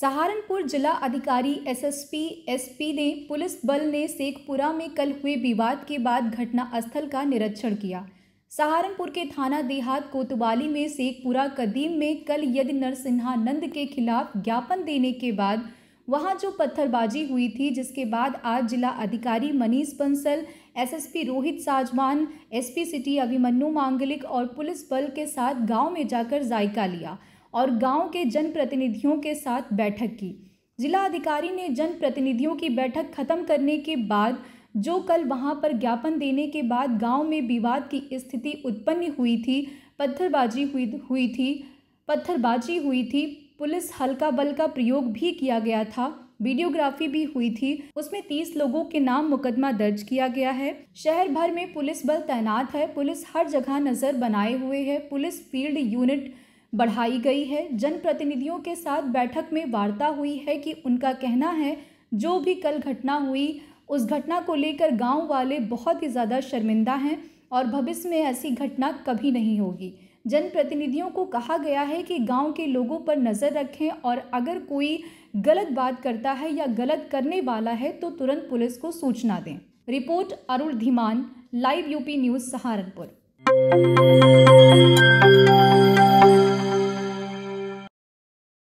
सहारनपुर जिला अधिकारी SSP SP ने पुलिस बल ने शेखपुरा में कल हुए विवाद के बाद घटना स्थल का निरीक्षण किया सहारनपुर के थाना देहात कोतवाली में शेखपुरा कदीम में कल यदि नंद के खिलाफ ज्ञापन देने के बाद वहां जो पत्थरबाजी हुई थी जिसके बाद आज जिला अधिकारी Manish Bansal SSP Rohit Sajman SP city Abhimanyu Manglik और पुलिस बल के साथ गांव में जाकर जायका लिया और गांव के जनप्रतिनिधियों के साथ बैठक की जिला अधिकारी ने जनप्रतिनिधियों की बैठक खत्म करने के बाद जो कल वहां पर ज्ञापन देने के बाद गांव में विवाद की स्थिति उत्पन्न हुई थी पत्थरबाजी हुई हुई थी पत्थरबाजी हुई थी पुलिस हल्का बल का प्रयोग भी किया गया था वीडियोग्राफी भी हुई थी उसमें तीस लोगों के नाम मुकदमा दर्ज किया गया है शहर भर में पुलिस बल तैनात है पुलिस हर जगह नज़र बनाए हुए है पुलिस फील्ड यूनिट बढ़ाई गई है जनप्रतिनिधियों के साथ बैठक में वार्ता हुई है कि उनका कहना है जो भी कल घटना हुई उस घटना को लेकर गांव वाले बहुत ही ज़्यादा शर्मिंदा हैं और भविष्य में ऐसी घटना कभी नहीं होगी जनप्रतिनिधियों को कहा गया है कि गांव के लोगों पर नज़र रखें और अगर कोई गलत बात करता है या गलत करने वाला है तो तुरंत पुलिस को सूचना दें report Arun Dhiman live UP news Saharanpur